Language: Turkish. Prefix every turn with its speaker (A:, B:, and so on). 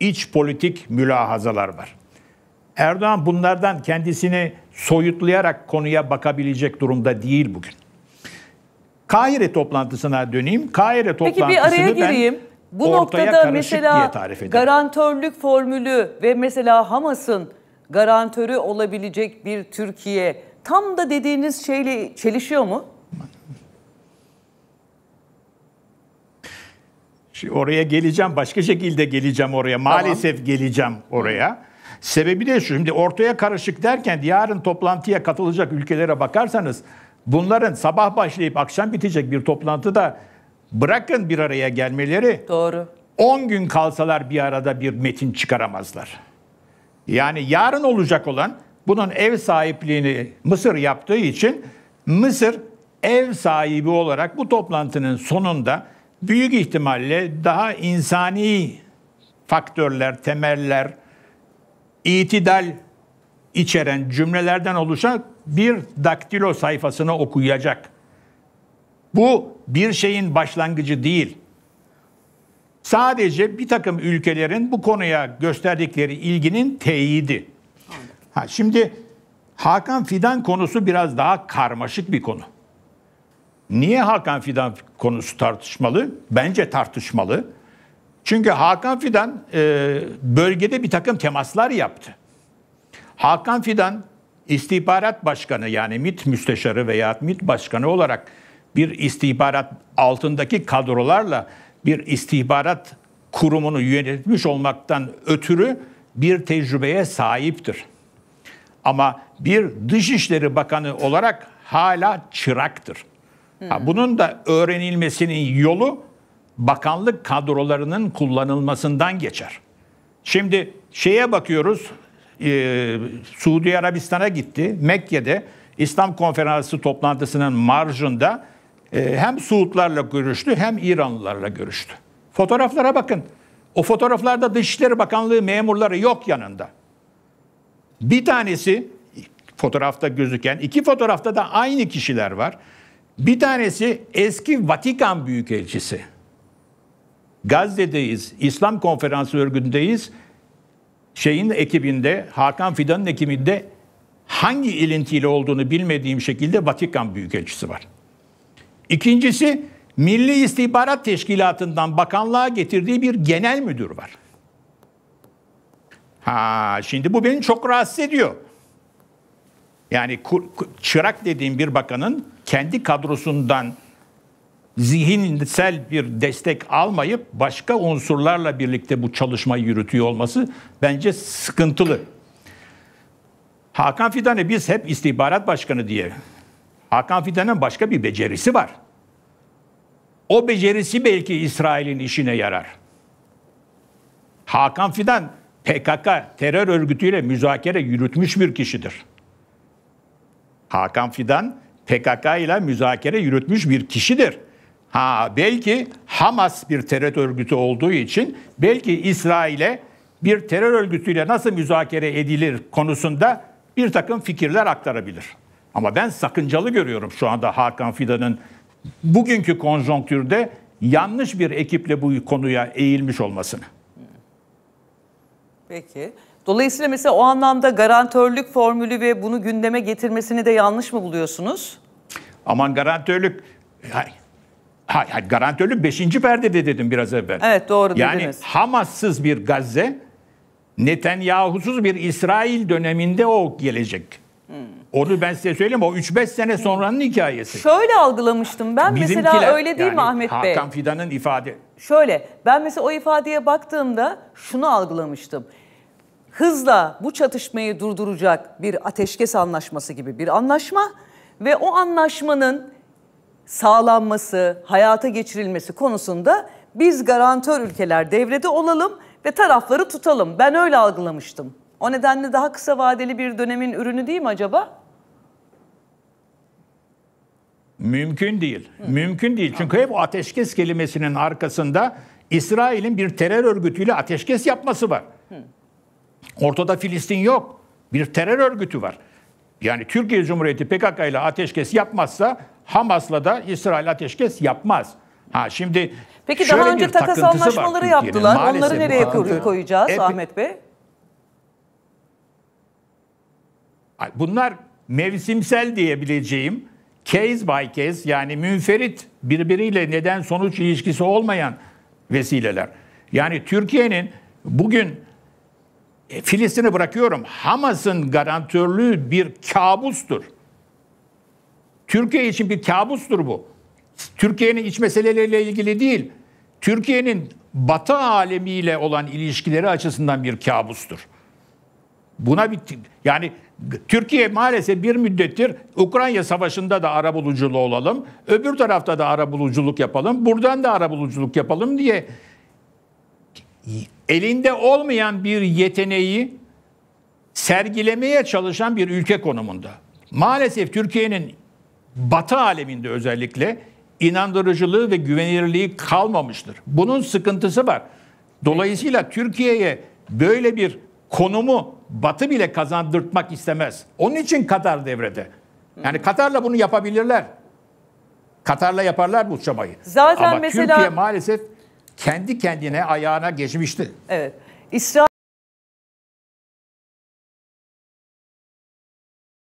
A: iç politik mülahazalar var. Erdoğan bunlardan kendisini soyutlayarak konuya bakabilecek durumda değil bugün. Kahire toplantısına döneyim. Kahire toplantısını Peki bir araya gireyim. Bu noktada mesela
B: garantörlük formülü ve mesela Hamas'ın garantörü olabilecek bir Türkiye tam da dediğiniz şeyle çelişiyor mu?
A: Oraya geleceğim. Başka şekilde geleceğim oraya. Maalesef tamam. geleceğim oraya. Sebebi de şu. Şimdi ortaya karışık derken yarın toplantıya katılacak ülkelere bakarsanız bunların sabah başlayıp akşam bitecek bir toplantıda bırakın bir araya gelmeleri. Doğru. 10 gün kalsalar bir arada bir metin çıkaramazlar. Yani yarın olacak olan bunun ev sahipliğini Mısır yaptığı için Mısır ev sahibi olarak bu toplantının sonunda büyük ihtimalle daha insani faktörler, temeller, itidal içeren cümlelerden oluşan bir daktilo sayfasını okuyacak. Bu bir şeyin başlangıcı değil. Sadece bir takım ülkelerin bu konuya gösterdikleri ilginin teyidi. Ha, şimdi Hakan Fidan konusu biraz daha karmaşık bir konu. Niye Hakan Fidan konusu tartışmalı? Bence tartışmalı. Çünkü Hakan Fidan e, bölgede bir takım temaslar yaptı. Hakan Fidan istihbarat başkanı yani mit müsteşarı veya mit başkanı olarak bir istihbarat altındaki kadrolarla bir istihbarat kurumunu yönetmiş olmaktan ötürü bir tecrübeye sahiptir. Ama bir Dışişleri Bakanı olarak hala çıraktır. Ha, bunun da öğrenilmesinin yolu bakanlık kadrolarının kullanılmasından geçer. Şimdi şeye bakıyoruz, e, Suudi Arabistan'a gitti, Mekke'de İslam Konferansı toplantısının marjında e, hem Suudlarla görüştü hem İranlılarla görüştü. Fotoğraflara bakın. O fotoğraflarda Dışişleri Bakanlığı memurları yok yanında. Bir tanesi fotoğrafta gözüken, iki fotoğrafta da aynı kişiler var. Bir tanesi eski Vatikan Büyükelçisi. Gazze'deyiz, İslam Konferansı örgütündeyiz. Şeyin ekibinde, Hakan Fidan'ın ekibinde hangi ilintiyle olduğunu bilmediğim şekilde Vatikan Büyükelçisi var. İkincisi Milli İstihbarat Teşkilatı'ndan bakanlığa getirdiği bir genel müdür var. Ha, şimdi bu beni çok rahatsız ediyor. Yani çırak dediğim bir bakanın kendi kadrosundan zihinsel bir destek almayıp başka unsurlarla birlikte bu çalışmayı yürütüyor olması bence sıkıntılı. Hakan Fidan'ı biz hep istihbarat başkanı diye. Hakan Fidan'ın başka bir becerisi var. O becerisi belki İsrail'in işine yarar. Hakan Fidan PKK terör örgütüyle müzakere yürütmüş bir kişidir. Hakan Fidan PKK ile müzakere yürütmüş bir kişidir. Ha belki Hamas bir terör örgütü olduğu için belki İsrail'e bir terör örgütüyle nasıl müzakere edilir konusunda bir takım fikirler aktarabilir. Ama ben sakıncalı görüyorum şu anda Hakan Fidan'ın bugünkü konjonktürde yanlış bir ekiple bu konuya eğilmiş olmasını.
B: Peki. Dolayısıyla mesela o anlamda garantörlük formülü ve bunu gündeme getirmesini de yanlış mı buluyorsunuz?
A: Aman garantörlük... Hayır. Hayır, garantörlük 5. perdede dedim biraz evvel. Evet doğru yani, dediniz. Yani Hamas'sız bir Gazze, Netanyahu'suz bir İsrail döneminde o gelecek. Onu ben size söyleyeyim o 3-5 sene sonranın hikayesi.
B: Şöyle algılamıştım ben Bizimkiler, mesela öyle değil yani mi Ahmet Hakan Bey? Hakan
A: Fidan'ın ifade.
B: Şöyle ben mesela o ifadeye baktığımda şunu algılamıştım. Hızla bu çatışmayı durduracak bir ateşkes anlaşması gibi bir anlaşma ve o anlaşmanın sağlanması, hayata geçirilmesi konusunda biz garantör ülkeler devrede olalım ve tarafları tutalım. Ben öyle algılamıştım. O nedenle daha kısa vadeli bir dönemin ürünü değil mi acaba?
A: Mümkün değil. Hı. Mümkün değil. Çünkü hep ateşkes kelimesinin arkasında İsrail'in bir terör örgütüyle ateşkes yapması var. Hı. Ortada Filistin yok. Bir terör örgütü var. Yani Türkiye Cumhuriyeti PKK ile ateşkes yapmazsa Hamas'la da İsrail ateşkes yapmaz. Ha şimdi Peki daha önce takas anlaşmaları yaptılar. Onları nereye
B: koyacağız Hep, Ahmet Bey?
A: bunlar mevsimsel diyebileceğim case by case yani münferit birbiriyle neden sonuç ilişkisi olmayan vesileler. Yani Türkiye'nin bugün e, Filistin'i bırakıyorum Hamas'ın garantörlüğü bir kabustur. Türkiye için bir kabustur bu. Türkiye'nin iç meseleleriyle ilgili değil. Türkiye'nin Batı alemiyle olan ilişkileri açısından bir kabustur. Buna bir yani Türkiye maalesef bir müddettir Ukrayna Savaşı'nda da arabuluculu olalım, öbür tarafta da arabuluculuk yapalım, buradan da arabuluculuk yapalım diye elinde olmayan bir yeteneği sergilemeye çalışan bir ülke konumunda. Maalesef Türkiye'nin Batı aleminde özellikle inandırıcılığı ve güvenilirliği kalmamıştır. Bunun sıkıntısı var. Dolayısıyla Türkiye'ye böyle bir konumu Batı bile kazandırtmak istemez. Onun için Katar devrede. Yani Katar'la bunu yapabilirler. Katar'la yaparlar bu çabayı. Zaten Ama mesela Türkiye maalesef kendi kendine ayağına geçmişti. Evet. İsrail